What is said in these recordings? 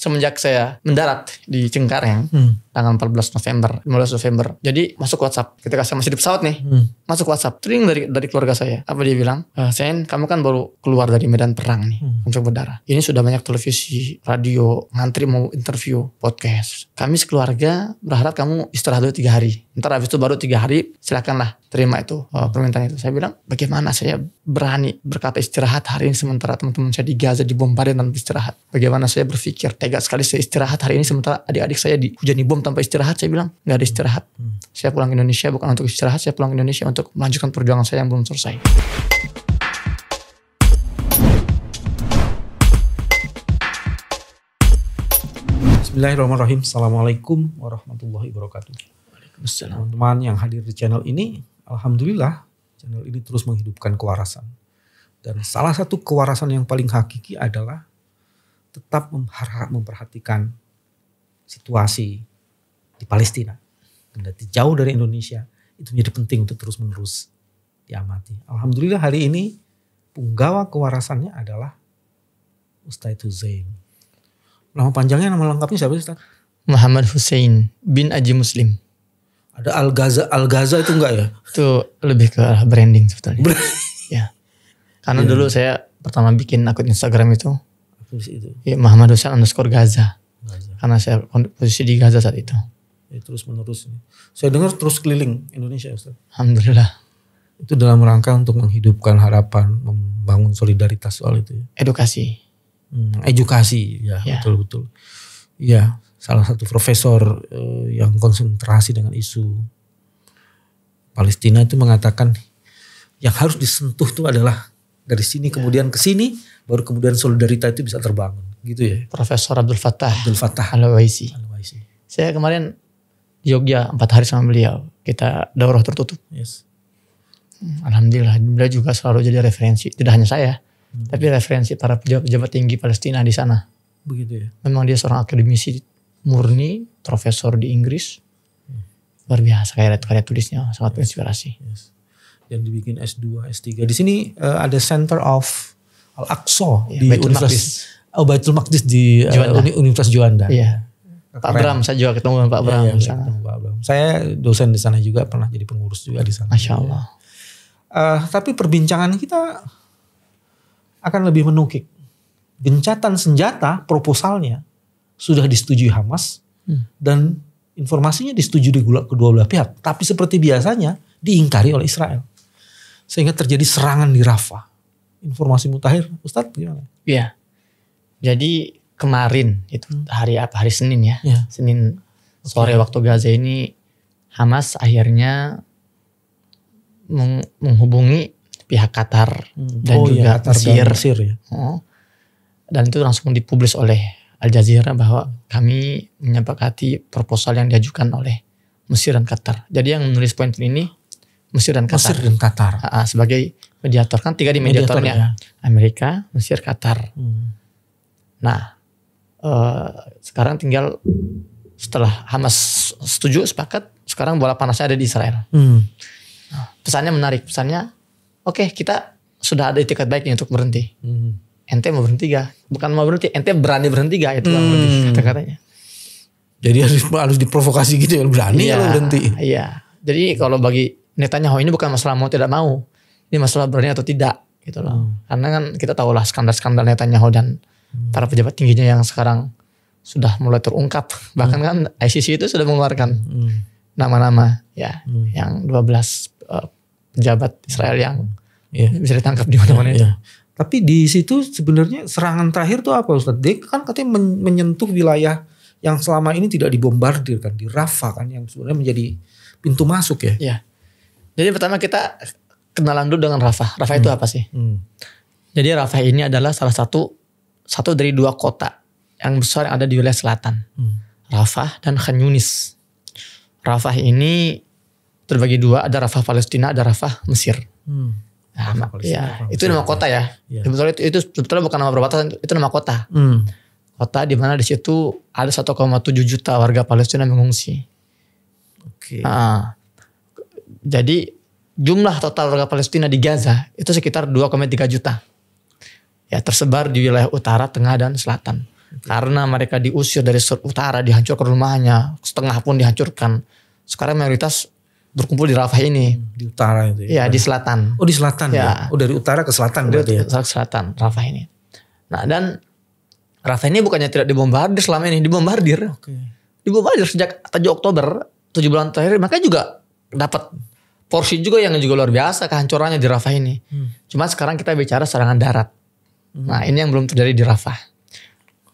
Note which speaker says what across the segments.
Speaker 1: semenjak saya mendarat di Cengkareng, hmm tanggal 14 November 15 November jadi masuk WhatsApp ketika saya masih di pesawat nih hmm. masuk WhatsApp Tring dari dari keluarga saya apa dia bilang e, Sen kamu kan baru keluar dari medan perang nih hmm. untuk berdarah ini sudah banyak televisi radio ngantri mau interview podcast kami sekeluarga berharap kamu istirahat dulu tiga hari ntar habis itu baru tiga hari silakanlah terima itu eh, permintaan itu saya bilang bagaimana saya berani berkata istirahat hari ini sementara teman-teman saya di Gaza dibombardir tanpa istirahat bagaimana saya berpikir tega sekali saya istirahat hari ini sementara adik-adik saya dihujani bom tanpa tanpa istirahat saya bilang nggak ada istirahat hmm. saya pulang ke Indonesia bukan untuk istirahat saya pulang ke Indonesia untuk melanjutkan perjuangan saya yang belum selesai
Speaker 2: Bismillahirrahmanirrahim Assalamualaikum warahmatullahi wabarakatuh teman-teman yang hadir di channel ini Alhamdulillah channel ini terus menghidupkan kewarasan dan salah satu kewarasan yang paling hakiki adalah tetap memperhatikan situasi di Palestina, kendati jauh dari Indonesia, itu menjadi penting untuk terus-menerus diamati. Alhamdulillah hari ini punggawa kewarasannya adalah Ustaz Hussein. Nama panjangnya, nama lengkapnya siapa Ustaz?
Speaker 1: Muhammad Hussein bin Aji Muslim. Ada Al Gaza, Al Gaza itu enggak ya? Itu lebih ke branding sebetulnya. ya. Karena ya. dulu saya pertama bikin akun Instagram itu, itu. Ya, Muhammad Hussein underscore
Speaker 2: Gaza. Gaza. Karena saya posisi di Gaza saat itu ya, terus menerus ini. Saya dengar terus keliling Indonesia Ustaz. Alhamdulillah. Itu dalam rangka untuk menghidupkan harapan, membangun solidaritas soal itu. Ya. Edukasi. Hmm, edukasi ya betul-betul. Ya. ya. salah satu profesor eh, yang konsentrasi dengan isu Palestina itu mengatakan yang harus disentuh itu adalah dari sini ya. kemudian ke sini baru kemudian solidaritas itu bisa terbangun gitu ya. Profesor Abdul Fattah. Abdul Fattah Al-Waisi. Al,
Speaker 1: Saya kemarin
Speaker 2: Jogja empat hari sama beliau.
Speaker 1: Kita daurah tertutup. Yes. Hmm, Alhamdulillah beliau juga selalu jadi referensi. Tidak hanya saya, hmm. tapi referensi para pejabat tinggi Palestina di sana. Begitu ya. Memang dia seorang akademisi murni, profesor di Inggris. Hmm. Luar biasa
Speaker 2: karya-karya tulisnya sangat yes. inspirasi. Yes. Dan dibikin S2, S3. Di sini uh, ada Center of Al-Aqsa ya, di Baitul Universitas Maqdis. Oh, Baitul Maqdis di Uh, Universitas Juanda. Iya. Pak Bram, saya juga ketemu dengan Pak iya, Bram. Ya, ya, Pak Bram. Saya dosen di sana juga pernah jadi pengurus juga di sana. Masya iya. Allah. Ya. Uh, tapi perbincangan kita akan lebih menukik. Gencatan senjata proposalnya sudah disetujui Hamas hmm. dan informasinya disetujui di kedua belah pihak. Tapi seperti biasanya diingkari oleh Israel. Sehingga terjadi serangan di Rafah. Informasi mutakhir, Ustadz gimana? Iya. Jadi kemarin itu
Speaker 1: hmm. hari apa hari Senin ya, ya. Senin sore okay. waktu Gaza ini Hamas akhirnya meng menghubungi pihak Qatar hmm. dan oh, iya, juga ya, Qatar Mesir, dan Mesir ya. Oh. dan itu langsung dipublis oleh Al Jazeera bahwa kami menyepakati proposal yang diajukan oleh Mesir dan Qatar. Jadi yang menulis poin ini Mesir dan Qatar. Mesir dan Qatar. sebagai mediator kan tiga di mediatornya mediator, ya. Amerika, Mesir, Qatar. Hmm. Nah uh, sekarang tinggal setelah Hamas setuju sepakat sekarang bola panasnya ada di Israel.
Speaker 2: Hmm. Nah,
Speaker 1: pesannya menarik, pesannya oke okay, kita sudah ada itikad baiknya untuk berhenti. Hmm. Ente mau berhenti gak? Bukan mau berhenti, ente berani berhenti gak? Itu hmm. kata-katanya.
Speaker 2: Jadi harus harus diprovokasi gitu ya, berani ya, berhenti.
Speaker 1: Iya. Jadi kalau bagi Netanyahu ini bukan masalah mau tidak mau, ini masalah berani atau tidak gitu loh. Hmm. Karena kan kita tahu lah skandal-skandal Netanyahu dan para pejabat tingginya yang sekarang sudah mulai terungkap. Hmm. Bahkan kan ICC itu sudah mengeluarkan hmm. Hmm. nama-nama ya
Speaker 2: yang 12 uh, eh, pejabat Israel yang iya. bisa ditangkap di mana-mana itu. Iya. Tapi di situ sebenarnya serangan terakhir tuh apa Ustaz? Dia kan katanya men menyentuh wilayah yang selama ini tidak dibombardir kan di Rafah kan yang sebenarnya menjadi pintu masuk ya. Iya. Jadi pertama kita kenalan dulu dengan Rafa Rafa hmm. itu apa sih? Hmm.
Speaker 1: Jadi Rafa ini adalah salah satu satu dari dua kota yang besar yang ada di wilayah selatan, hmm. Rafah dan Khan Yunis. Rafah ini terbagi dua, ada Rafah Palestina, ada Rafah Mesir. Hmm. Nah, Rafah ya, Rafah itu nama kota ya. ya. Sebetulnya itu, itu sebetulnya bukan nama perbatasan, itu nama kota. Hmm. Kota di mana di situ ada 1,7 juta warga Palestina mengungsi.
Speaker 2: Oke. Okay. Nah,
Speaker 1: jadi jumlah total warga Palestina di Gaza itu sekitar 2,3 juta ya tersebar di wilayah utara, tengah dan selatan. Karena mereka diusir dari utara, dihancurkan rumahnya, setengah pun dihancurkan. Sekarang mayoritas berkumpul di Rafah ini. Di utara itu ya? Ya, di selatan. Oh di selatan ya? ya? Oh dari utara ke selatan dari berarti ya? ke selatan, Rafah ini. Nah dan Rafah ini bukannya tidak dibombardir selama ini, dibombardir. Okay. Dibombardir sejak 7 Oktober, 7 bulan terakhir, Maka juga dapat porsi juga yang juga luar biasa kehancurannya di Rafah ini. Hmm. Cuma sekarang kita bicara serangan darat. Mhm. Nah ini yang belum terjadi di Rafah.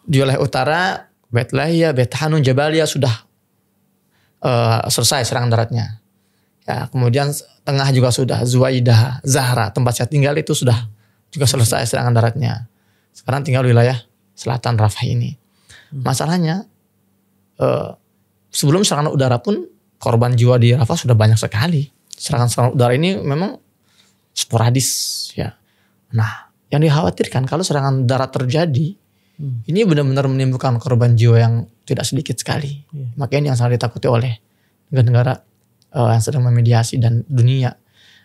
Speaker 1: Di oleh utara, Betlehia, Bethanun, Jabalia sudah uh, selesai serangan daratnya. Ya, kemudian tengah juga sudah Zuwaidah, Zahra tempat saya tinggal itu sudah juga selesai serangan daratnya. Sekarang tinggal wilayah selatan Rafah ini. Hmm. Masalahnya uh, sebelum serangan udara pun korban jiwa di Rafah sudah banyak sekali. Serangan-serangan udara ini memang sporadis ya. Nah, yang dikhawatirkan kalau serangan darat terjadi hmm. ini benar-benar menimbulkan korban jiwa yang tidak sedikit sekali. Yeah. Makanya ini yang sangat ditakuti oleh negara-negara uh, yang sedang memediasi dan dunia.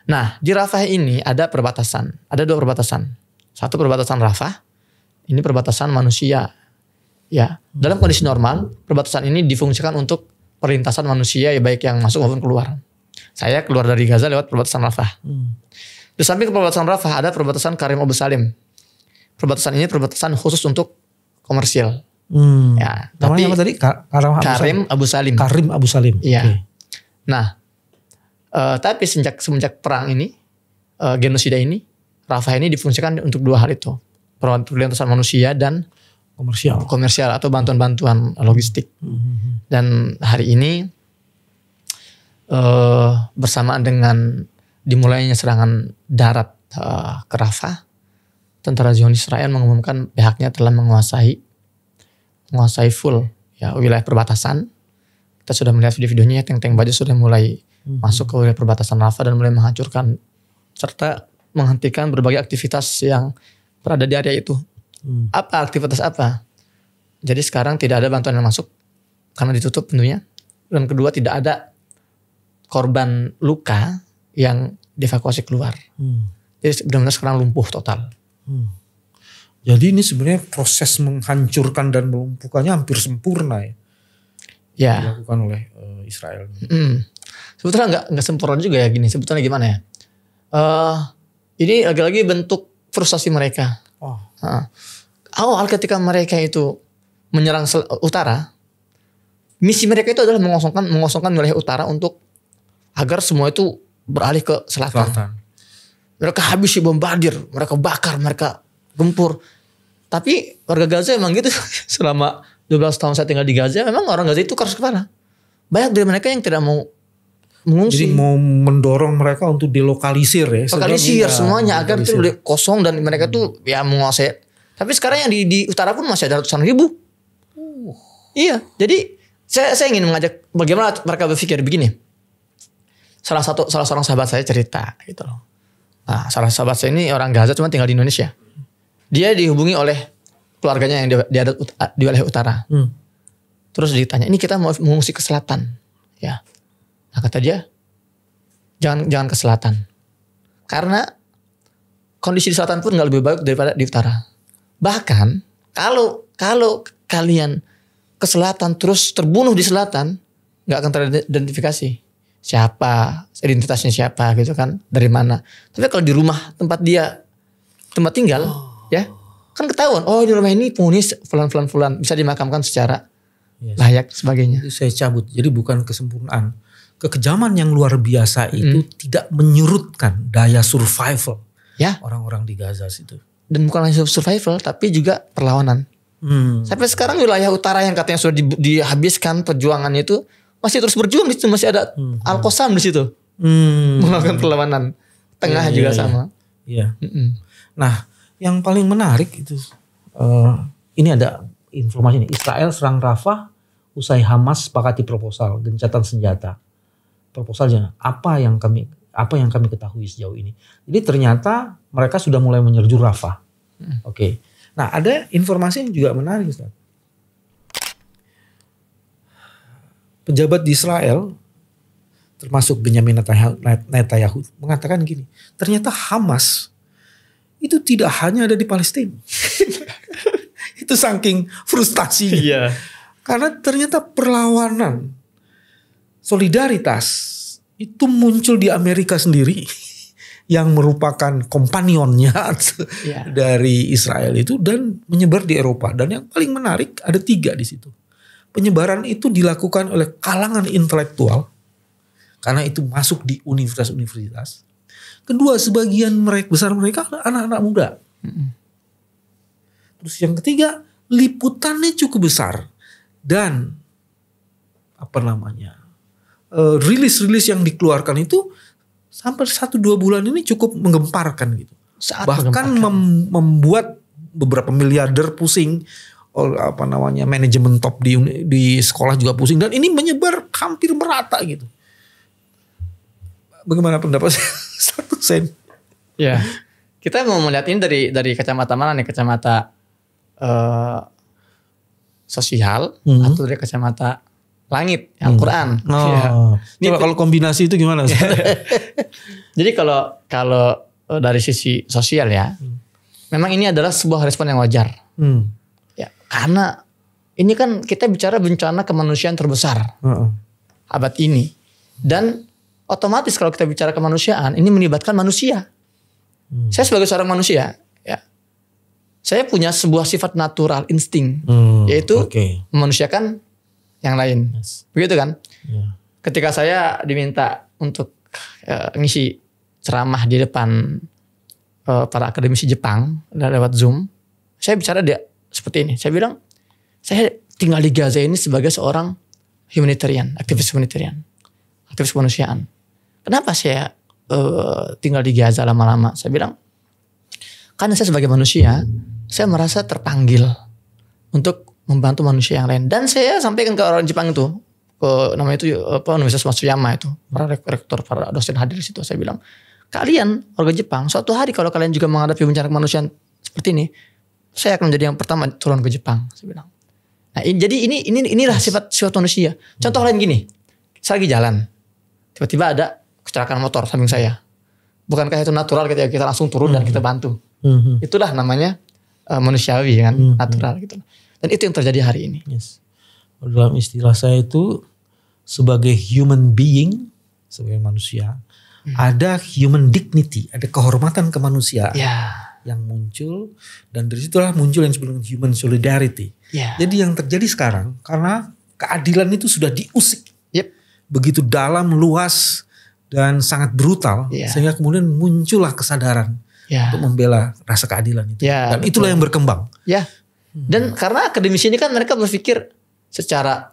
Speaker 1: Nah di Rafah ini ada perbatasan, ada dua perbatasan. Satu perbatasan Rafah, ini perbatasan manusia. Ya hmm. dalam kondisi normal perbatasan ini difungsikan untuk perlintasan manusia ya baik yang masuk maupun keluar. Saya keluar dari Gaza lewat perbatasan Rafah. Hmm di samping perbatasan Rafah ada perbatasan Karim Abu Salim. Perbatasan ini perbatasan khusus untuk komersial.
Speaker 2: Hmm. Ya, tapi tadi? Kar Karim, Abu, Karim
Speaker 1: Abu Salim. Karim
Speaker 2: Abu Salim. Iya. Okay. Nah,
Speaker 1: uh, tapi sejak semenjak perang ini, uh, genosida ini, Rafah ini difungsikan untuk dua hal itu, perbatasan manusia dan komersial. Komersial atau bantuan-bantuan logistik. Hmm. Dan hari ini uh, bersamaan dengan dimulainya serangan darat uh, ke Rafah, tentara Zionis Israel mengumumkan pihaknya telah menguasai menguasai full ya wilayah perbatasan. Kita sudah melihat video-videonya ya, tank-tank baja sudah mulai hmm. masuk ke wilayah perbatasan Rafah dan mulai menghancurkan serta menghentikan berbagai aktivitas yang berada di area itu. Hmm. Apa aktivitas apa? Jadi sekarang tidak ada bantuan yang masuk karena ditutup tentunya. Dan kedua tidak ada korban luka yang dievakuasi keluar. Hmm. Jadi benar-benar sekarang lumpuh total.
Speaker 2: Hmm. Jadi ini sebenarnya proses menghancurkan dan melumpuhkannya hampir sempurna ya. Ya. Dilakukan oleh uh, Israel. Hmm. Sebetulnya
Speaker 1: nggak nggak sempurna juga ya gini. Sebetulnya gimana ya? Uh, ini lagi-lagi bentuk frustasi mereka. Oh. Uh. Awal ketika mereka itu menyerang utara, misi mereka itu adalah mengosongkan mengosongkan wilayah utara untuk agar semua itu beralih ke selatan. selatan. Mereka habisi bombardir, mereka bakar, mereka gempur. Tapi warga Gaza emang gitu selama 12 tahun saya tinggal di Gaza, memang orang Gaza itu keras kepala. Banyak dari mereka yang tidak mau
Speaker 2: mengungsi. Jadi mau mendorong mereka untuk dilokalisir ya. Lokalisir iya, semuanya agar itu
Speaker 1: kosong dan mereka hmm. tuh ya menguasai. Tapi sekarang yang di, di utara pun masih ada ratusan ribu. Uh. Iya, jadi saya saya ingin mengajak bagaimana mereka berpikir begini salah satu salah seorang sahabat saya cerita gitu loh. Nah, salah sahabat saya ini orang Gaza cuma tinggal di Indonesia. Dia dihubungi oleh keluarganya yang di, di, adat, di wilayah utara. Hmm. Terus ditanya, ini kita mau mengungsi ke selatan, ya. Nah kata dia, jangan jangan ke selatan, karena kondisi di selatan pun nggak lebih baik daripada di utara. Bahkan kalau kalau kalian ke selatan terus terbunuh di selatan, nggak akan teridentifikasi siapa, identitasnya siapa gitu kan, dari mana. Tapi kalau di rumah tempat dia tempat tinggal, oh. ya kan ketahuan. Oh di rumah ini punis fulan fulan fulan bisa dimakamkan secara
Speaker 2: yes. layak sebagainya. Itu saya cabut. Jadi bukan kesempurnaan, kekejaman yang luar biasa itu hmm. tidak menyurutkan daya survival ya orang-orang di Gaza situ.
Speaker 1: Dan bukan hanya survival, tapi juga perlawanan. Hmm. Sampai sekarang wilayah utara yang katanya sudah dihabiskan perjuangan itu masih terus berjuang di situ masih ada hmm. Alkosam di
Speaker 2: situ hmm. melakukan perlawanan tengah yeah, juga yeah, iya. sama yeah. Mm -mm. nah yang paling menarik itu uh, ini ada informasi ini Israel serang Rafah usai Hamas sepakati proposal gencatan senjata proposalnya apa yang kami apa yang kami ketahui sejauh ini jadi ternyata mereka sudah mulai menyerju Rafah hmm. oke okay. nah ada informasi yang juga menarik Ustaz pejabat di Israel termasuk Benjamin Netanyahu mengatakan gini, ternyata Hamas itu tidak hanya ada di Palestina. itu saking frustasi, Iya. Karena ternyata perlawanan solidaritas itu muncul di Amerika sendiri yang merupakan kompanionnya yeah. dari Israel itu dan menyebar di Eropa dan yang paling menarik ada tiga di situ penyebaran itu dilakukan oleh kalangan intelektual karena itu masuk di universitas-universitas. Kedua, sebagian mereka besar mereka anak-anak muda. Terus yang ketiga, liputannya cukup besar dan apa namanya eh, rilis-rilis yang dikeluarkan itu sampai satu dua bulan ini cukup menggemparkan gitu. Saat Bahkan mem- membuat beberapa miliarder pusing Oh, apa namanya manajemen top di di sekolah juga pusing dan ini menyebar hampir merata gitu. Bagaimana pendapat satu sen?
Speaker 1: Ya, kita mau melihat ini dari dari kacamata mana nih kacamata uh, sosial hmm. atau dari kacamata langit hmm. Al-Qur'an. Hmm. Oh. Ya. Ini Coba kalau kombinasi itu gimana? Jadi kalau kalau eh, dari sisi sosial ya, hmm. memang ini adalah sebuah respon yang wajar. Hmm. Karena ini kan kita bicara bencana kemanusiaan terbesar uh -uh. abad ini. Dan otomatis kalau kita bicara kemanusiaan, ini melibatkan manusia. Hmm. Saya sebagai seorang manusia, ya, saya punya sebuah sifat natural, insting, hmm, yaitu okay. memanusiakan yang lain. Yes. Begitu kan? Yeah. Ketika saya diminta untuk uh, ngisi ceramah di depan uh, para akademisi Jepang lewat Zoom, saya bicara dia seperti ini. Saya bilang, saya tinggal di Gaza ini sebagai seorang humanitarian, aktivis humanitarian, aktivis kemanusiaan. Kenapa saya uh, tinggal di Gaza lama-lama? Saya bilang, karena saya sebagai manusia, saya merasa terpanggil untuk membantu manusia yang lain. Dan saya sampaikan ke orang Jepang itu, ke namanya itu apa Universitas Matsuyama itu, para rektor, para dosen hadir di situ. Saya bilang, kalian warga Jepang, suatu hari kalau kalian juga menghadapi bencana kemanusiaan seperti ini, saya akan menjadi yang pertama turun ke Jepang. Saya bilang. Nah, ini, jadi ini ini inilah sifat sifat manusia. Contoh lain gini, saya lagi jalan, tiba-tiba ada kecelakaan motor samping saya. Bukankah itu natural ketika kita langsung turun -hmm. dan kita hmm. bantu? -hmm. Itulah namanya uh, manusiawi kan, -hmm. natural gitu. Dan itu yang terjadi hari ini. Yes.
Speaker 2: Dalam istilah saya itu sebagai human being, sebagai manusia, -hmm. ada human dignity, ada kehormatan kemanusiaan. Yeah yang muncul dan dari situlah muncul yang sebelumnya human solidarity. Yeah. Jadi yang terjadi sekarang karena keadilan itu sudah diusik. Yep. Begitu dalam, luas dan sangat brutal yeah. sehingga kemudian muncullah kesadaran yeah. untuk membela rasa keadilan itu. Yeah, dan itulah betul. yang berkembang.
Speaker 1: Ya. Yeah. Hmm. Dan hmm. karena akademisi ini kan mereka berpikir secara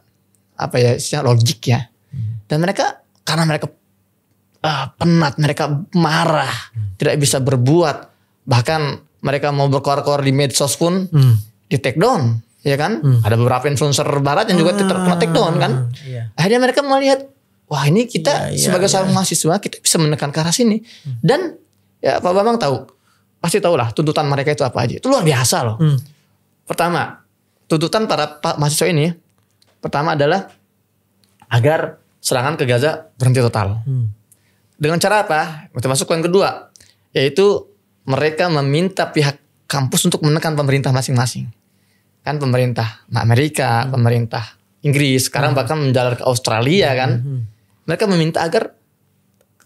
Speaker 1: apa ya, secara logik ya. Hmm. Dan mereka karena mereka uh, penat, mereka marah, hmm. tidak bisa berbuat bahkan mereka mau berkoar-koar di medsos pun hmm. di take down ya kan hmm. ada beberapa influencer barat yang juga ah, terkena take down kan ah, iya. akhirnya mereka melihat wah ini kita iya, iya, sebagai iya. seorang mahasiswa kita bisa menekan ke arah sini hmm. dan ya Pak Bambang tahu pasti tahu lah tuntutan mereka itu apa aja itu luar biasa loh hmm. pertama tuntutan para mahasiswa ini pertama adalah agar serangan ke Gaza berhenti total hmm. dengan cara apa termasuk yang kedua yaitu mereka meminta pihak kampus untuk menekan pemerintah masing-masing. Kan pemerintah Amerika, hmm. pemerintah Inggris, sekarang hmm. bahkan menjalar ke Australia hmm. kan. Hmm, hmm. Mereka meminta agar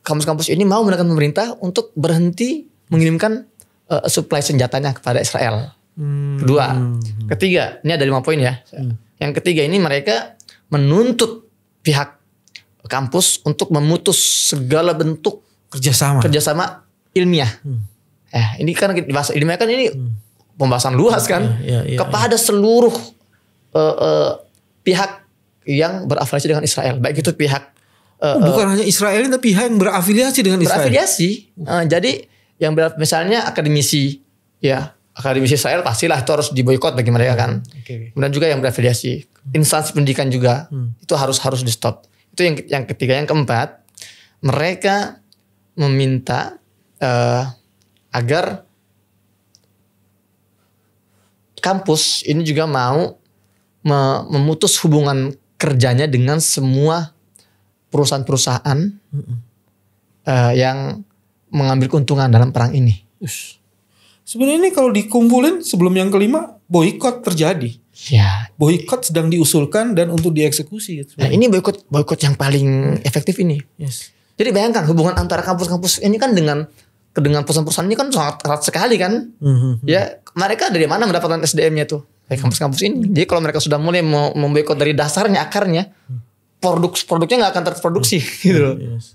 Speaker 1: kampus-kampus ini mau menekan pemerintah untuk berhenti mengirimkan uh, eh, supply senjatanya kepada Israel. Hmm. Kedua, hmm. ketiga, ini ada lima poin ya. Hmm. Yang ketiga ini mereka menuntut pihak kampus untuk memutus segala bentuk kerjasama kerjasama ilmiah. Hmm Eh, ini kan bahasa ini kan ini hmm. pembahasan luas kan
Speaker 2: ya, ya, ya, kepada
Speaker 1: iya. seluruh uh, uh, pihak yang berafiliasi dengan Israel, baik itu pihak uh, oh, bukan uh, hanya
Speaker 2: Israel tapi pihak yang berafiliasi dengan berafiliasi.
Speaker 1: Israel. Uh, jadi yang ber, misalnya akademisi ya, akademisi Israel pastilah itu harus diboikot bagi mereka kan. Hmm. Okay. Kemudian juga yang berafiliasi, hmm. instansi pendidikan juga hmm. itu harus harus di stop. Itu yang yang ketiga, yang keempat, mereka meminta uh, agar kampus ini juga mau memutus hubungan kerjanya dengan semua perusahaan-perusahaan
Speaker 2: uh, yang mengambil keuntungan dalam perang ini. Sebenarnya ini kalau dikumpulin sebelum yang kelima boykot terjadi. Ya. Boykot sedang diusulkan dan untuk dieksekusi.
Speaker 1: Nah ini boykot boykot yang paling efektif ini. Yes. Jadi bayangkan hubungan antara kampus-kampus ini kan dengan dengan perusahaan-perusahaan ini kan sangat erat sekali kan. Mm-hmm. Ya, mereka dari mana mendapatkan SDM-nya tuh? Kayak eh, kampus-kampus ini. Jadi kalau mereka sudah mulai membekot dari dasarnya, akarnya, produk-produknya nggak akan terproduksi mm-hmm. gitu loh. Yes.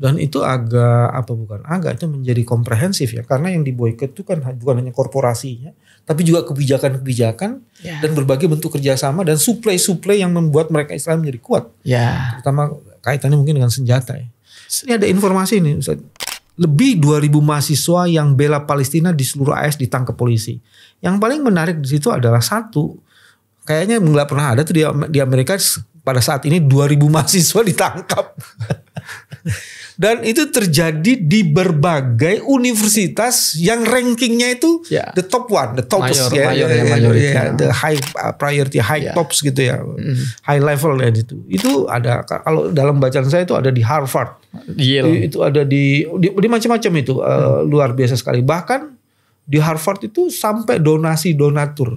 Speaker 2: Dan itu agak apa bukan agak itu menjadi komprehensif ya karena yang diboykot itu kan bukan hanya korporasinya tapi juga kebijakan-kebijakan yeah. dan berbagai bentuk kerjasama dan suplai-suplai yang membuat mereka Islam menjadi kuat. Yeah. Terutama kaitannya mungkin dengan senjata ya. Ini ada informasi nih Ustaz lebih 2000 mahasiswa yang bela Palestina di seluruh AS ditangkap polisi. Yang paling menarik di situ adalah satu, kayaknya nggak pernah ada tuh di, di Amerika pada saat ini 2000 mahasiswa ditangkap dan itu terjadi di berbagai universitas yang rankingnya itu yeah. the top one, the top mayor, ya, mayor, ya, mayor, ya, ya, ya, the high uh, priority, high yeah. tops gitu ya, mm. high level ya itu. Itu ada kalau dalam bacaan saya itu ada di Harvard, Yale. itu ada di di, di macam-macam itu mm. uh, hmm. luar biasa sekali. Bahkan di Harvard itu sampai donasi donatur,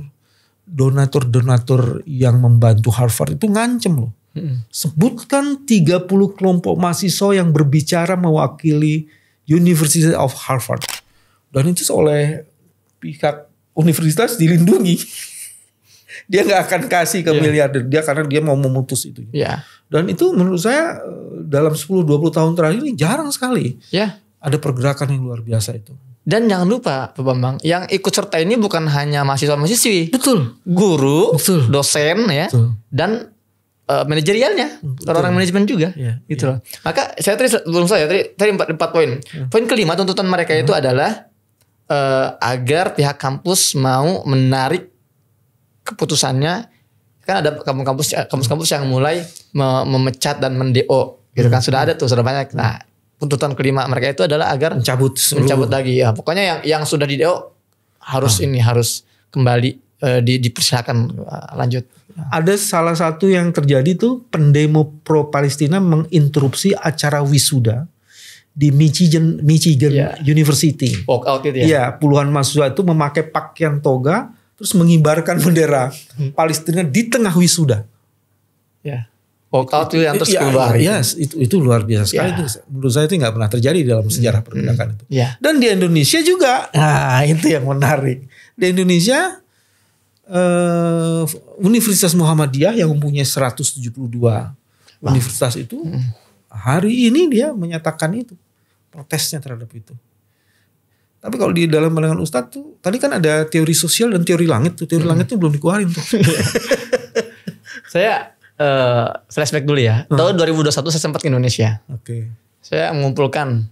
Speaker 2: donatur donatur yang membantu Harvard itu ngancem loh Hmm. Sebutkan 30 kelompok mahasiswa yang berbicara mewakili University of Harvard. Dan itu oleh pihak universitas dilindungi. dia nggak akan kasih ke yeah. miliarder dia karena dia mau memutus itu. Yeah. Dan itu menurut saya eh, dalam 10-20 tahun terakhir ini jarang sekali. Yeah. Ada pergerakan yang luar biasa itu. Dan jangan lupa Pak Bambang,
Speaker 1: yang ikut serta ini bukan hanya mahasiswa mahasiswi. Betul. Guru, Betul. dosen ya. Betul. Dan uh, manajerialnya, hmm, orang-orang manajemen juga, yeah, gitu yeah. loh. Maka saya tadi belum saya tadi tadi empat empat poin. Yeah. Hmm. Poin kelima tuntutan mereka itu hmm. adalah uh, agar pihak kampus mau menarik keputusannya. Kan ada kampus-kampus eh, kampus-kampus yang mulai memecat dan mendo gitu kan sudah ada tuh sudah banyak. Nah tuntutan kelima mereka itu adalah agar mencabut mencabut lagi ya. Pokoknya yang yang sudah di do
Speaker 2: harus ah. ini harus kembali Eh, di, dipersilakan eh, lanjut. Ada salah satu yang terjadi tuh pendemo pro Palestina menginterupsi acara wisuda di Michigan Michigan yeah. University. out itu ya. Iya, puluhan mahasiswa itu memakai pakaian toga terus mengibarkan bendera Palestina di tengah wisuda. Ya. Yeah. Walkout itu yang terus keluar. Ya, iya, itu itu luar biasa sekali. Ya. Itu, menurut saya itu nggak pernah terjadi dalam sejarah hmm, hmm. pergerakan itu. Ya. Dan di Indonesia juga. Nah itu yang menarik. Di Indonesia uh, Universitas Muhammadiyah yang mempunyai 172 wow. universitas itu hmm. hari ini dia menyatakan itu protesnya terhadap itu. Tapi kalau di dalam pandangan Ustadz tuh tadi kan ada teori sosial dan teori langit tuh teori hmm. langit tuh belum dikeluarin tuh.
Speaker 1: saya uh, flashback dulu ya. Hmm. Tahun 2021 saya sempat ke Indonesia. Oke. Okay. Saya mengumpulkan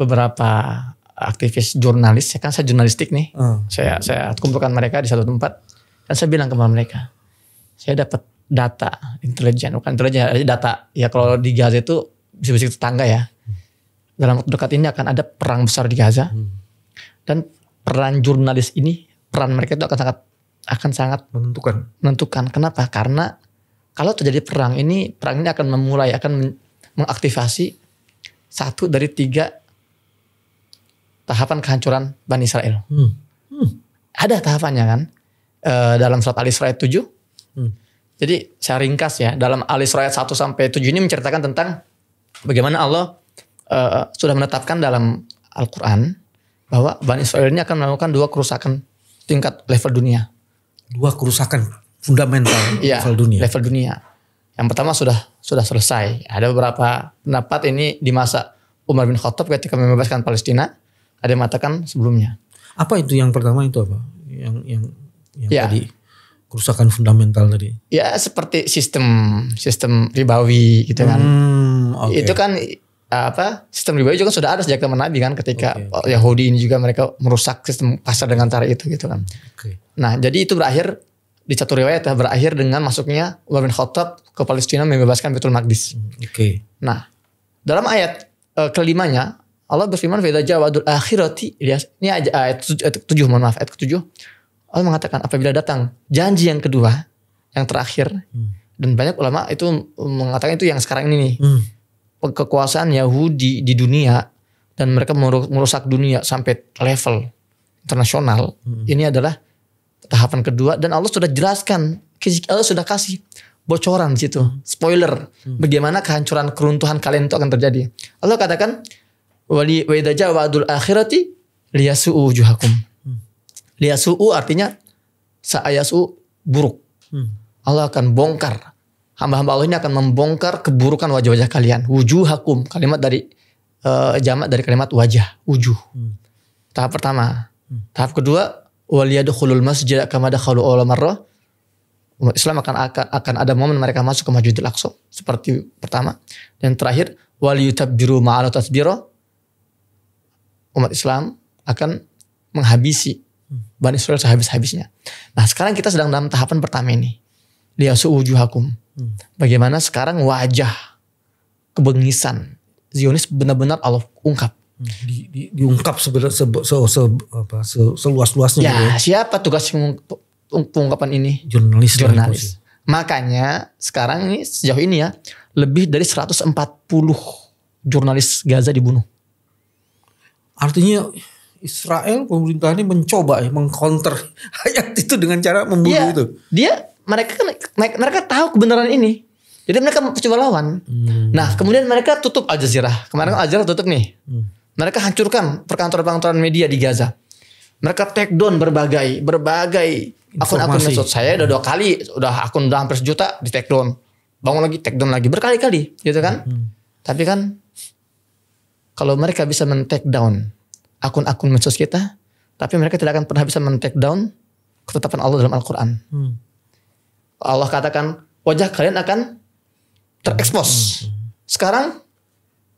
Speaker 1: beberapa aktivis jurnalis, saya kan saya jurnalistik nih. Hmm. Saya saya kumpulkan mereka di satu tempat. Dan saya bilang ke mereka, saya dapat data intelijen, bukan intelijen, eh, data. Ya kalau di Gaza itu bisik-bisik tetangga ya. Dalam waktu dekat ini akan ada perang besar di Gaza. Hmm. Dan peran jurnalis ini, peran mereka itu akan sangat akan sangat menentukan. Menentukan. Kenapa? Karena kalau terjadi perang ini, perang ini akan memulai akan mengaktifasi satu dari tiga tahapan kehancuran Bani Israel.
Speaker 2: Hmm. Hmm.
Speaker 1: Ada tahapannya kan e, dalam surat Al Isra ayat 7. Hmm. Jadi saya ringkas ya dalam Al Isra ayat 1 sampai 7 ini menceritakan tentang bagaimana Allah e, sudah menetapkan dalam Al-Qur'an bahwa Bani Israel ini akan melakukan dua kerusakan tingkat level dunia. Dua kerusakan fundamental iya, level dunia. Level dunia. Yang pertama sudah sudah selesai. Ada beberapa pendapat ini di masa Umar bin Khattab ketika membebaskan Palestina ada yang mengatakan sebelumnya. Apa itu yang
Speaker 2: pertama itu apa? Yang yang yang ya. tadi kerusakan fundamental tadi.
Speaker 1: Ya seperti sistem sistem ribawi gitu kan. Hmm, okay. Itu kan apa sistem ribawi juga sudah ada sejak zaman Nabi kan ketika okay. Yahudi ini juga mereka merusak sistem pasar dengan cara itu gitu kan. Okay. Nah jadi itu berakhir di satu riwayat ya, berakhir dengan masuknya Umar bin Khattab ke Palestina membebaskan Betul Maqdis. Oke. Okay. Nah, dalam ayat uh, kelimanya Allah berfirman Fidza jawadul akhirati ini ayat tujuh mohon maaf ayat ketujuh, Allah mengatakan apabila datang janji yang kedua yang terakhir hmm. dan banyak ulama itu mengatakan itu yang sekarang ini nih hmm. kekuasaan Yahudi di dunia dan mereka merusak dunia sampai level internasional hmm. ini adalah tahapan kedua dan Allah sudah jelaskan Allah sudah kasih bocoran di situ hmm. spoiler hmm. bagaimana kehancuran keruntuhan kalian itu akan terjadi Allah katakan Wali wa wa'dul akhirati liyasu'u wujuhakum. Hmm. u artinya sa'ayasu buruk. Hmm. Allah akan bongkar. Hamba-hamba Allah ini akan membongkar keburukan wajah-wajah kalian. Wujuhakum kalimat dari uh, jamak dari kalimat wajah, wujuh. Hmm. Tahap pertama. Tahap kedua waliyadkhulul masjid kama dakhalu awal marrah. Umat Islam akan, akan akan ada momen mereka masuk ke Masjidil Aqsa seperti pertama. Dan terakhir waliyutabbiru ma'al tasbira umat Islam akan menghabisi Bani Israel sehabis-habisnya. Nah sekarang kita sedang dalam tahapan pertama ini. Liasu'u hakum. Hmm. Bagaimana sekarang wajah kebengisan Zionis
Speaker 2: benar-benar Allah ungkap. Hmm, di, di, diungkap sebenarnya se, se, se, se, seluas-luasnya. Ya, gitu ya,
Speaker 1: siapa tugas
Speaker 2: pengungkapan ini? Jurnalis. Ya, jurnalis.
Speaker 1: Makanya sekarang ini sejauh ini ya lebih dari 140 jurnalis
Speaker 2: Gaza dibunuh. Artinya Israel pemerintah ini mencoba ya mengcounter ayat itu dengan cara membunuh ya, itu. Dia mereka kan mereka
Speaker 1: tahu kebenaran ini. Jadi mereka coba lawan. Hmm. Nah, kemudian mereka tutup Al Jazeera. Kemarin hmm. Al Jazeera tutup nih. Hmm. Mereka hancurkan perkantoran-perkantoran media di Gaza. Mereka take down berbagai berbagai akun-akun maksud Saya udah dua kali, udah akun udah hampir sejuta di take down. Bangun lagi, take down lagi berkali-kali, gitu kan? Hmm. Tapi kan kalau mereka bisa men-take down akun-akun medsos kita, tapi mereka tidak akan pernah bisa men-take down ketetapan Allah dalam Al-Quran. Hmm. Allah katakan, wajah kalian akan terekspos. Hmm. Sekarang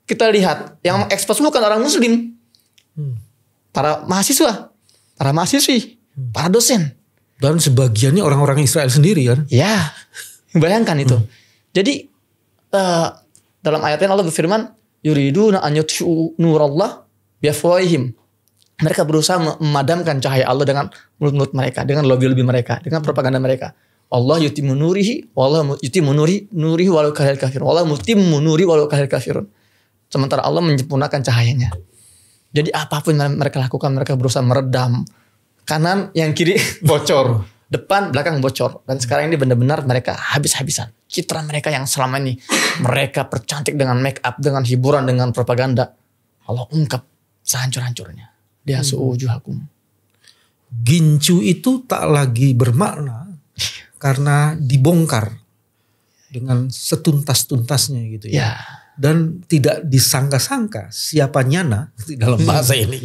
Speaker 1: kita lihat, yang mengekspos bukan orang muslim.
Speaker 2: Hmm. Para mahasiswa, para mahasiswi, hmm. para dosen. Dan sebagiannya orang-orang Israel sendiri kan? Ya,
Speaker 1: bayangkan itu. Hmm. Jadi, uh, dalam ayatnya Allah berfirman, yuriduna an yutfi'u nurallah biafwahihim. Mereka berusaha memadamkan cahaya Allah dengan mulut-mulut mereka, dengan lobby-lobby mereka, dengan propaganda mereka. Allah yutimu nurihi, wallah yutimu nuri, nurihi walau kahil kafirun. Allah mutimu nuri walau kahil kafirun. Sementara Allah menyempurnakan cahayanya. Jadi apapun mereka lakukan, mereka berusaha meredam. Kanan yang kiri bocor depan belakang bocor dan sekarang ini benar-benar mereka habis-habisan citra mereka yang selama ini mereka percantik dengan make up dengan hiburan dengan
Speaker 2: propaganda kalau ungkap sehancur-hancurnya dia hmm. suujuhakum gincu itu tak lagi bermakna karena dibongkar dengan setuntas-tuntasnya gitu ya, ya dan tidak disangka-sangka siapa nyana di dalam bahasa ini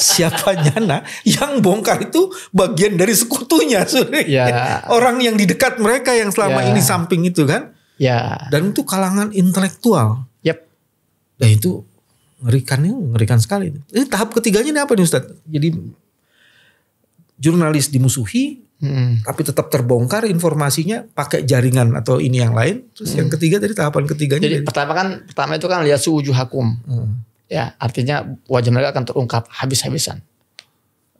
Speaker 2: siapa nyana yang bongkar itu bagian dari sekutunya ya. orang yang di dekat mereka yang selama ya. ini samping itu kan ya. dan itu kalangan intelektual yep. dan itu ngerikan ngerikan sekali ini tahap ketiganya ini apa nih Ustadz jadi jurnalis dimusuhi Hmm. Tapi tetap terbongkar informasinya pakai jaringan atau ini yang lain. Terus hmm. yang ketiga dari tahapan ketiganya. Jadi, jadi
Speaker 1: pertama kan pertama itu kan lihat suju hakum. Hmm. Ya artinya wajah mereka akan terungkap habis-habisan.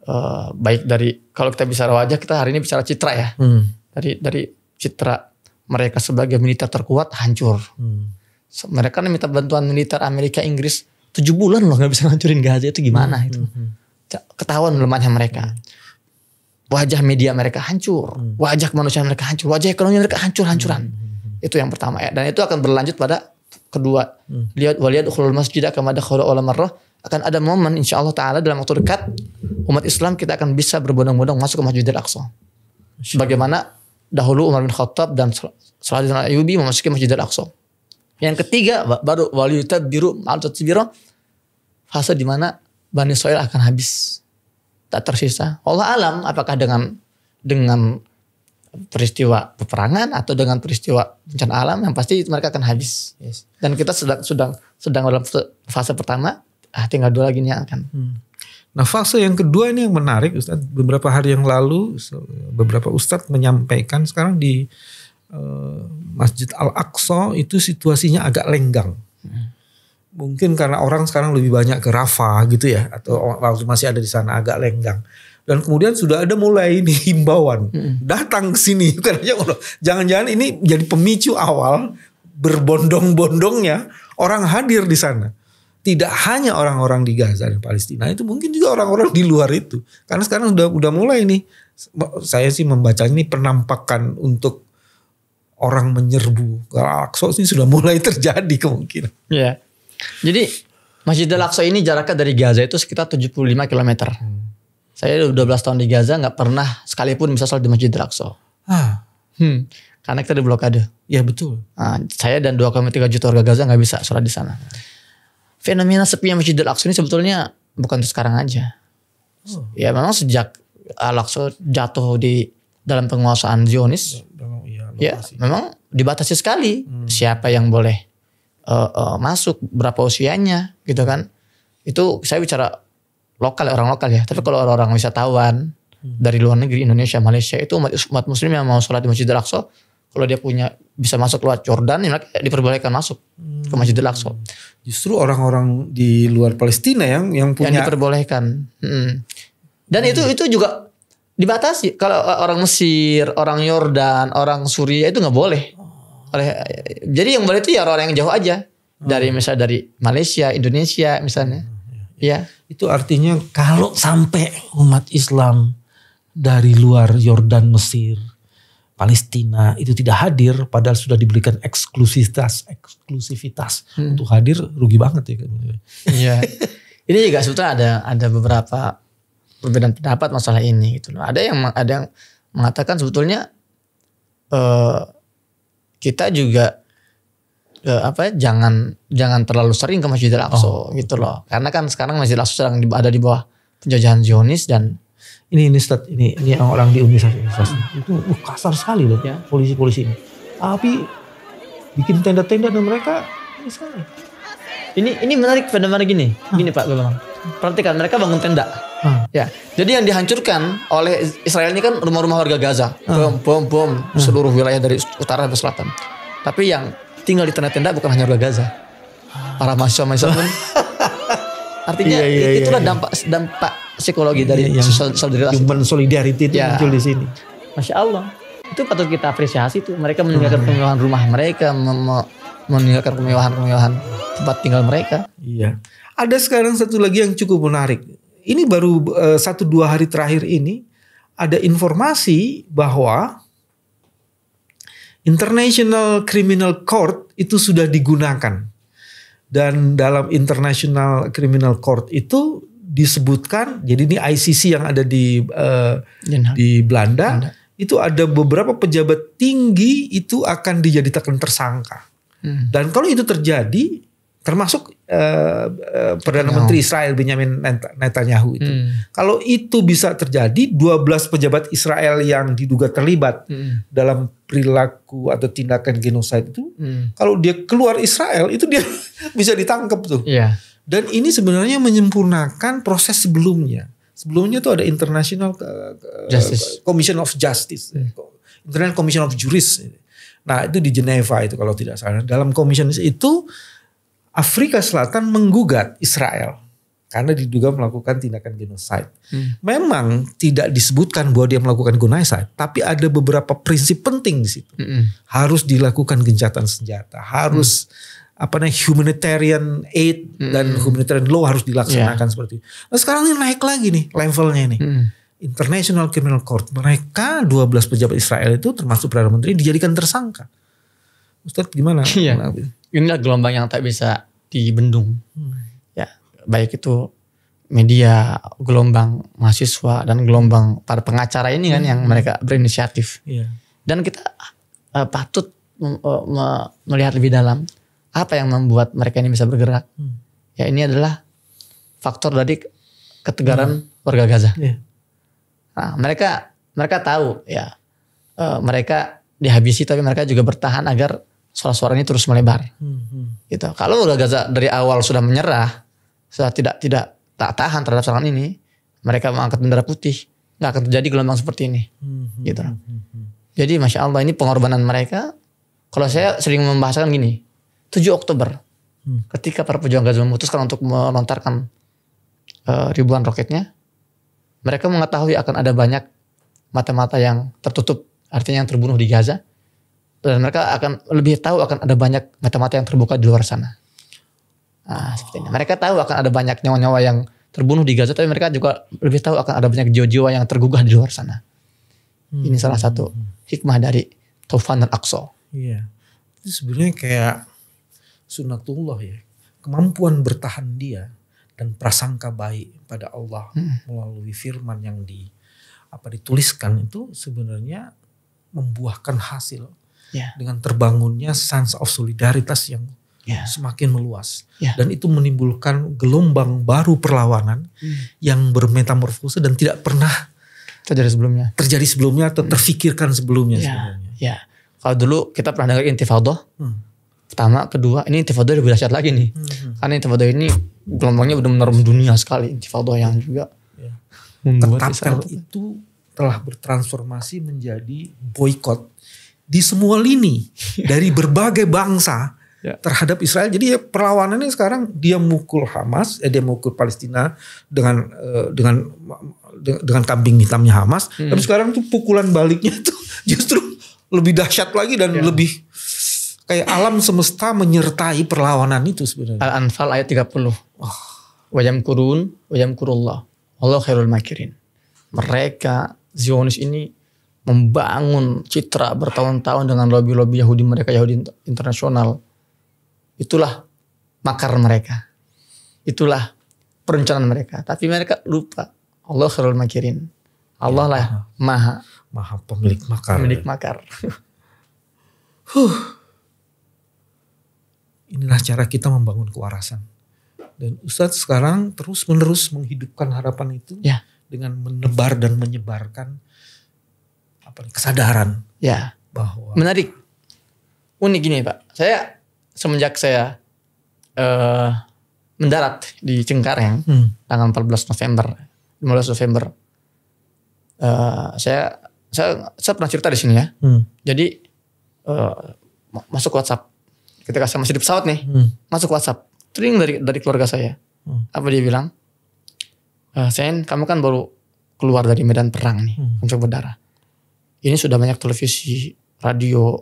Speaker 1: Uh, baik dari kalau kita bicara wajah kita hari ini bicara citra ya. Hmm. Dari dari citra mereka sebagai militer terkuat hancur. Hmm. Mereka kan minta bantuan militer Amerika Inggris tujuh bulan loh nggak bisa hancurin Gaza itu gimana hmm. itu. Hmm. Ketahuan lemahnya mereka. Hmm wajah media mereka hancur, hmm. wajah kemanusiaan mereka hancur, wajah ekonomi mereka hancur hancuran. Hmm, hmm, hmm. Itu yang pertama ya. Dan itu akan berlanjut pada kedua. Hmm. Lihat waliat khulul masjid akan ada khulul marrah akan ada momen insya Allah Ta'ala dalam waktu dekat umat Islam kita akan bisa berbondong-bondong masuk ke Masjidil Aqsa. Bagaimana dahulu Umar bin Khattab dan Saladin Al-Ayubi memasuki Masjidil Aqsa. Yang ketiga baru waliyutab biru ma'al fase di mana Bani Israel akan habis tak tersisa. Allah alam apakah dengan dengan peristiwa peperangan atau dengan peristiwa bencana alam yang pasti mereka akan habis. Yes. Dan kita sedang sedang sedang dalam fase pertama, ah tinggal dua lagi nih akan. Hmm.
Speaker 2: Nah fase yang kedua ini yang menarik Ustaz. Beberapa hari yang lalu beberapa Ustadz menyampaikan sekarang di uh, Masjid Al-Aqsa itu situasinya agak lenggang. Hmm mungkin karena orang sekarang lebih banyak ke Rafa gitu ya atau hmm. waktu masih ada di sana agak lenggang dan kemudian sudah ada mulai ini himbauan hmm. datang ke sini bukan jangan-jangan ini jadi pemicu awal berbondong-bondongnya orang hadir di sana tidak hanya orang-orang di Gaza dan Palestina itu mungkin juga orang-orang di luar itu karena sekarang sudah udah mulai ini, saya sih membaca ini penampakan untuk orang menyerbu ke al ini sudah mulai terjadi kemungkinan. Yeah.
Speaker 1: Jadi Masjid Al-Aqsa ini jaraknya dari Gaza itu sekitar 75 km. Hmm. Saya udah 12 tahun di Gaza nggak pernah sekalipun bisa sholat di Masjid Al-Aqsa.
Speaker 2: Ah. Hmm.
Speaker 1: Karena kita di blokade. Ya betul. Nah, saya dan 2,3 juta warga Gaza nggak bisa sholat di sana. Fenomena sepinya Masjid Al-Aqsa ini sebetulnya bukan sekarang aja. Oh. Ya memang sejak Al-Aqsa jatuh di dalam penguasaan Zionis. Memang, iya, ya, ya, memang dibatasi sekali hmm. siapa yang boleh uh, uh, masuk berapa usianya gitu kan itu saya bicara lokal ya, orang lokal ya tapi kalau orang-orang wisatawan hmm. dari luar negeri Indonesia Malaysia itu umat, umat muslim yang mau sholat di Masjidil Aqsa kalau dia punya bisa masuk lewat Jordan ya diperbolehkan masuk hmm. ke Masjidil Aqsa
Speaker 2: justru orang-orang di luar Palestina yang yang punya yang
Speaker 1: diperbolehkan hmm. dan hmm. itu itu juga dibatasi kalau orang Mesir, orang Yordan, orang Suriah itu nggak boleh oleh jadi yang boleh itu ya orang yang jauh aja dari hmm. misal dari Malaysia, Indonesia misalnya. Ya.
Speaker 2: Itu artinya kalau sampai umat Islam dari luar Yordan, Mesir, Palestina itu tidak hadir padahal sudah diberikan eksklusivitas eksklusivitas hmm. untuk hadir rugi banget ya.
Speaker 1: Iya. ini juga sebetulnya ada ada beberapa perbedaan pendapat masalah ini gitu Ada yang ada yang mengatakan sebetulnya eh, kita juga eh, apa ya, jangan jangan terlalu sering ke Masjidil oh. Aqsa oh. gitu loh. Karena kan sekarang Masjidil Aqsa sedang ada di bawah penjajahan Zionis
Speaker 2: dan ini ini stat ini ini orang, orang di Unisa itu uh, kasar sekali loh ya. polisi-polisi ini. Tapi bikin tenda-tenda dan mereka ini sekali.
Speaker 1: Ini ini menarik fenomena gini. Nah. Gini Pak Bambang perhatikan mereka bangun tenda. Hmm. Ya, jadi yang dihancurkan oleh Israel ini kan rumah-rumah warga Gaza, hmm. Ah. bom, bom, bom, hmm. Ah. seluruh wilayah dari utara sampai selatan. Tapi yang tinggal di tenda-tenda bukan hanya warga Gaza, para mahasiswa-mahasiswa pun. Artinya iya, iya, itulah iya, iya. dampak dampak psikologi iya, dari iya, yang
Speaker 2: solidaritas. Human solidarity itu ya. muncul di sini.
Speaker 1: Masya Allah, itu patut kita apresiasi tuh. Mereka meninggalkan hmm. kemewahan rumah mereka, meninggalkan kemewahan-kemewahan tempat tinggal
Speaker 2: mereka. Iya. Ada sekarang satu lagi yang cukup menarik. Ini baru eh, satu dua hari terakhir ini ada informasi bahwa International Criminal Court itu sudah digunakan. Dan dalam International Criminal Court itu disebutkan, jadi ini ICC yang ada di uh, di Belanda, Belanda, itu ada beberapa pejabat tinggi itu akan dijadikan tersangka. Hmm. Dan kalau itu terjadi, termasuk Eh, eh, Perdana Menteri Israel Benjamin Netanyahu itu. Hmm. Kalau itu bisa terjadi 12 pejabat Israel yang diduga terlibat hmm. dalam perilaku atau tindakan genosida itu hmm. kalau dia keluar Israel itu dia bisa ditangkap tuh. Yeah. Dan ini sebenarnya menyempurnakan proses sebelumnya. Sebelumnya itu ada International eh, Justice. Commission of Justice, hmm. International Commission of Jurists. Nah, itu di Geneva itu kalau tidak salah. Dalam commission itu Afrika Selatan menggugat Israel karena diduga melakukan tindakan genosida. Hmm. Memang tidak disebutkan bahwa dia melakukan genosida, tapi ada beberapa prinsip penting di situ. Hmm. Harus dilakukan gencatan senjata, harus hmm. apa namanya humanitarian aid hmm. dan humanitarian law harus dilaksanakan yeah. seperti itu. Nah sekarang ini naik lagi nih levelnya ini, Hmm. International Criminal Court. Mereka 12 pejabat Israel itu termasuk Perdana Menteri dijadikan tersangka. Ustadz gimana? Iya.
Speaker 1: Ini gelombang yang tak bisa di Hmm. Ya, baik itu media, gelombang mahasiswa dan gelombang para pengacara ini kan hmm. yang mereka berinisiatif. Yeah. Dan kita uh, patut uh, melihat lebih dalam apa yang membuat mereka ini bisa bergerak. Hmm. Ya, ini adalah faktor dari ketegaran hmm. warga Gaza. Yeah. Nah, mereka mereka tahu ya uh, mereka dihabisi tapi mereka juga bertahan agar suara-suara ini terus melebar. Hmm, hmm. Gitu. Kalau Gaza dari awal sudah menyerah, sudah tidak tidak tak tahan terhadap serangan ini, mereka mengangkat bendera putih, nggak akan terjadi gelombang seperti ini. Hmm. hmm gitu. Hmm, hmm. Jadi masya Allah ini pengorbanan mereka. Kalau saya sering membahasakan gini, 7 Oktober, hmm. ketika para pejuang Gaza memutuskan untuk melontarkan uh, ribuan roketnya, mereka mengetahui akan ada banyak mata-mata yang tertutup, artinya yang terbunuh di Gaza dan mereka akan lebih tahu akan ada banyak mata-mata yang terbuka di luar sana. Nah, seperti ini. Mereka tahu akan ada banyak nyawa-nyawa yang terbunuh di Gaza, tapi mereka juga lebih tahu akan ada banyak jiwa-jiwa yang tergugah di luar sana. Hmm. Ini salah satu hikmah dari Taufan dan Aqsa.
Speaker 2: Iya. Itu sebenarnya kayak sunatullah ya. Kemampuan bertahan dia dan prasangka baik pada Allah hmm. melalui firman yang di apa dituliskan itu sebenarnya membuahkan hasil yeah. dengan terbangunnya sense of solidaritas yang yeah. semakin meluas yeah. dan itu menimbulkan gelombang baru perlawanan mm. yang bermetamorfose dan tidak pernah terjadi sebelumnya terjadi sebelumnya atau hmm. terfikirkan sebelumnya yeah.
Speaker 1: sebelumnya yeah. kalau dulu kita pernah dengar intifadah hmm. pertama kedua ini intifadah lebih dahsyat lagi nih hmm. hmm.
Speaker 2: karena intifadah ini gelombangnya udah benar dunia sekali intifadah yang juga yeah. membuat itu telah bertransformasi menjadi boykot di semua lini dari berbagai bangsa yeah. terhadap Israel. Jadi ya perlawanannya sekarang dia mukul Hamas, eh, dia mukul Palestina dengan eh, dengan dengan kambing hitamnya Hamas. Hmm. Tapi sekarang tuh pukulan baliknya tuh justru lebih dahsyat lagi dan yeah. lebih kayak alam semesta menyertai perlawanan itu sebenarnya. Al-Anfal
Speaker 1: ayat 30. Wajam kurun, wajam kurullah. Allah khairul makirin. Mereka Zionis ini membangun citra bertahun-tahun dengan lobby-lobby Yahudi mereka Yahudi internasional. Itulah makar mereka. Itulah perencanaan mereka. Tapi mereka lupa Allah khairul
Speaker 2: makirin. Allah ya, lah maha. Maha pemilik makar. Pemilik makar. huh. Inilah cara kita membangun kewarasan. Dan Ustadz sekarang terus menerus menghidupkan harapan itu. Ya. Dengan menebar dan menyebarkan kesadaran ya bahwa
Speaker 1: menarik unik gini pak saya semenjak saya uh, mendarat di Cengkareng hmm. tanggal 14 November 15 November uh, saya saya saya pernah cerita di sini ya hmm. jadi uh, masuk WhatsApp ketika saya masih di pesawat nih hmm. masuk WhatsApp tering dari dari keluarga saya hmm. apa dia bilang uh, Sen kamu kan baru keluar dari medan perang nih hmm. untuk berdarah ini sudah banyak televisi, radio,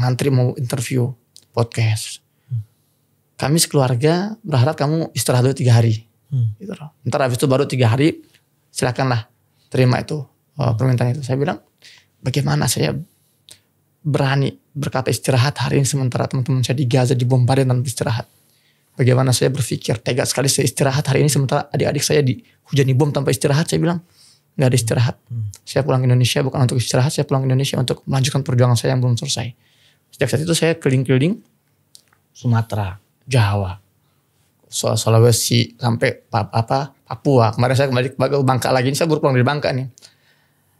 Speaker 1: ngantri mau interview, podcast. Kami sekeluarga berharap kamu istirahat dulu tiga hari. Hmm. Gitu loh. Ntar habis itu baru tiga hari, silakanlah terima itu hmm. permintaan itu. Saya bilang, bagaimana saya berani berkata istirahat hari ini sementara teman-teman saya di Gaza dibombardir tanpa istirahat. Bagaimana saya berpikir tega sekali saya istirahat hari ini sementara adik-adik saya di dihujani bom tanpa istirahat. Saya bilang, nggak ada istirahat. Hmm. Saya pulang ke Indonesia bukan untuk istirahat, saya pulang ke Indonesia untuk melanjutkan perjuangan saya yang belum selesai. Setiap saat itu saya keliling-keliling Sumatera, Jawa, Sulawesi sampai apa Papua. Kemarin saya kembali ke Bangka lagi, ini saya baru pulang dari Bangka nih.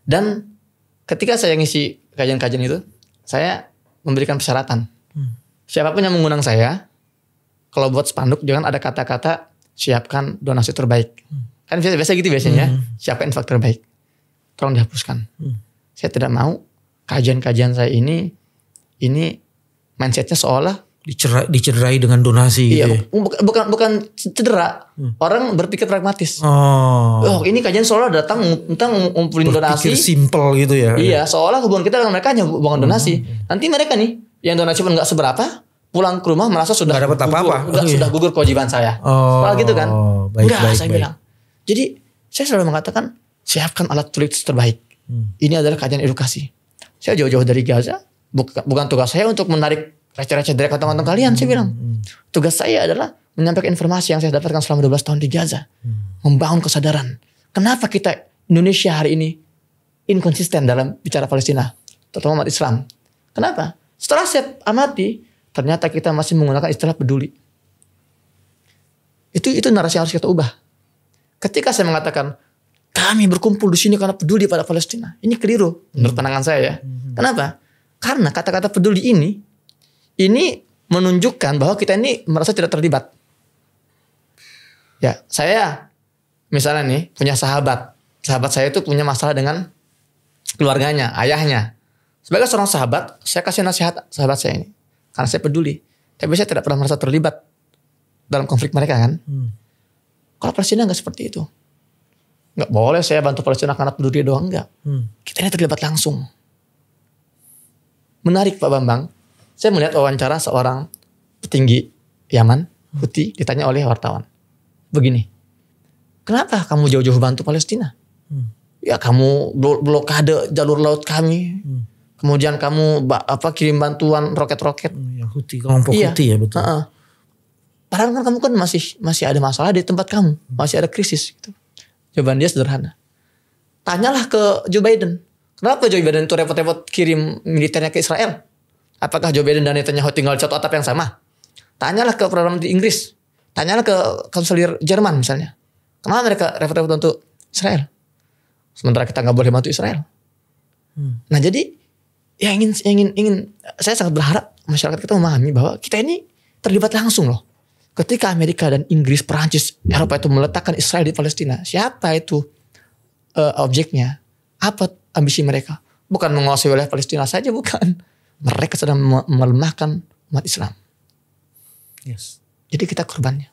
Speaker 1: Dan ketika saya ngisi kajian-kajian itu, saya memberikan persyaratan. Hmm. Siapapun yang mengundang saya, kalau buat spanduk jangan ada kata-kata siapkan donasi terbaik. Hmm. Kan biasa, biasa gitu biasanya. Hmm. yang faktor baik. Tolong dihapuskan. Hmm. Saya tidak mau kajian-kajian saya ini ini mindsetnya seolah
Speaker 2: dicerai, dicerai dengan donasi iya, gitu. Ya?
Speaker 1: Bukan bukan bukan cedera. Hmm. Orang berpikir pragmatis. Oh. oh ini kajian seolah datang tentang ngumpulin donasi.
Speaker 2: simpel gitu ya. Iya,
Speaker 1: seolah hubungan kita dengan mereka hanya hubungan hmm. donasi. Nanti mereka nih yang donasi pun nggak seberapa, pulang ke rumah merasa sudah Gak dapat apa-apa. Gugur, sudah gugur kewajiban saya. Oh. Soal gitu kan. Baik, enggak baik, saya baik. bilang jadi saya selalu mengatakan siapkan alat tulis terbaik. Hmm. Ini adalah kajian edukasi. Saya jauh-jauh dari Gaza, bukan, bukan tugas saya untuk menarik receh-receh dari kantong-kantong kalian. Hmm. Saya bilang, hmm, hmm. tugas saya adalah menyampaikan informasi yang saya dapatkan selama 12 tahun di Gaza. Hmm. Membangun kesadaran. Kenapa kita Indonesia hari ini inkonsisten dalam bicara Palestina, terutama umat Islam. Kenapa? Setelah saya amati, ternyata kita masih menggunakan istilah peduli. Itu itu narasi yang harus kita ubah. Ketika saya mengatakan kami berkumpul di sini karena peduli pada Palestina, ini keliru menurut hmm. pandangan saya ya. Hmm. Kenapa? Karena kata-kata peduli ini ini menunjukkan bahwa kita ini merasa tidak terlibat. Ya, saya misalnya nih punya sahabat. Sahabat saya itu punya masalah dengan keluarganya, ayahnya. Sebagai seorang sahabat, saya kasih nasihat sahabat saya ini. Karena saya peduli. Tapi saya tidak pernah merasa terlibat dalam konflik mereka kan. Hmm. Kalau Palestina nggak seperti itu. Nggak boleh saya bantu Palestina karena peduli doang nggak. Hmm. Kita ini terlibat langsung. Menarik Pak Bambang. Saya melihat wawancara seorang petinggi Yaman, Huti hmm. ditanya oleh wartawan. Begini, kenapa kamu jauh-jauh bantu Palestina? Hmm. Ya kamu blokade jalur laut kami. Hmm. Kemudian kamu apa kirim bantuan roket-roket. Ya yang kelompok iya. Huti ya betul. Uh -uh Padahal kan kamu kan masih masih ada masalah di tempat kamu, masih ada krisis. Gitu. Jawaban dia sederhana. Tanyalah ke Joe Biden, kenapa Joe Biden itu repot-repot kirim militernya ke Israel? Apakah Joe Biden dan Netanyahu tinggal satu atap yang sama? Tanyalah ke program di Inggris, tanyalah ke kanselir Jerman misalnya. Kenapa mereka repot-repot untuk Israel? Sementara kita nggak boleh bantu Israel. Hmm. Nah jadi ya ingin ingin ingin saya sangat berharap masyarakat kita memahami bahwa kita ini terlibat langsung loh ketika Amerika dan Inggris, Perancis, Eropa itu meletakkan Israel di Palestina, siapa itu uh, objeknya? Apa ambisi mereka? Bukan menguasai wilayah Palestina saja, bukan. Mereka sedang melemahkan umat Islam. Yes. Jadi kita korbannya.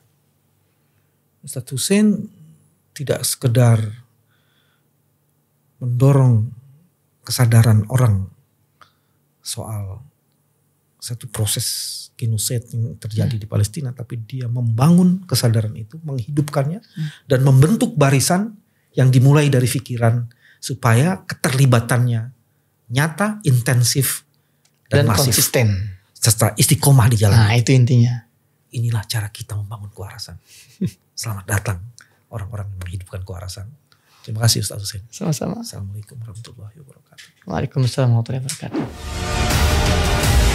Speaker 2: Ustaz Hussein tidak sekedar mendorong kesadaran orang soal satu proses kinoset yang terjadi hmm. di Palestina, tapi dia membangun kesadaran itu, menghidupkannya, hmm. dan membentuk barisan yang dimulai dari pikiran supaya keterlibatannya nyata, intensif,
Speaker 1: dan, dan masif. konsisten.
Speaker 2: Serta istiqomah di jalan. Nah itu intinya. Inilah cara kita membangun kewarasan. Selamat datang orang-orang yang menghidupkan kewarasan. Terima kasih Ustaz Hussein. Sama-sama. Assalamualaikum warahmatullahi
Speaker 1: wabarakatuh. Waalaikumsalam warahmatullahi wabarakatuh.